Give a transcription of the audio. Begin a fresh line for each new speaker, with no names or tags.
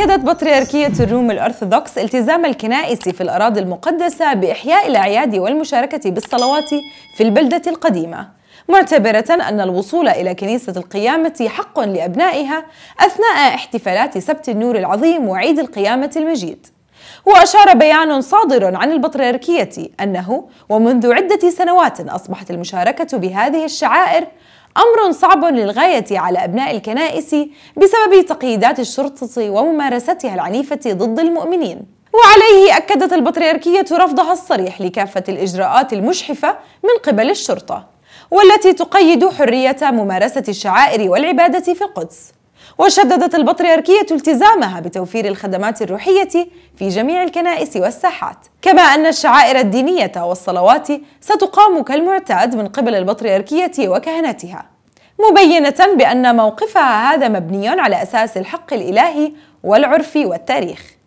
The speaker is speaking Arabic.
أكدت بطريركية الروم الأرثوذكس التزام الكنائس في الأراضي المقدسة بإحياء الأعياد والمشاركة بالصلوات في البلدة القديمة معتبرة أن الوصول إلى كنيسة القيامة حق لأبنائها أثناء احتفالات سبت النور العظيم وعيد القيامة المجيد وأشار بيان صادر عن البطريركية أنه ومنذ عدة سنوات أصبحت المشاركة بهذه الشعائر أمر صعب للغاية على أبناء الكنائس بسبب تقييدات الشرطة وممارستها العنيفة ضد المؤمنين وعليه أكدت البطريركية رفضها الصريح لكافة الإجراءات المشحفة من قبل الشرطة والتي تقيد حرية ممارسة الشعائر والعبادة في القدس وشددت البطريركية التزامها بتوفير الخدمات الروحية في جميع الكنائس والساحات كما أن الشعائر الدينية والصلوات ستقام كالمعتاد من قبل البطريركية وكهنتها مبينة بأن موقفها هذا مبني على أساس الحق الإلهي والعرف والتاريخ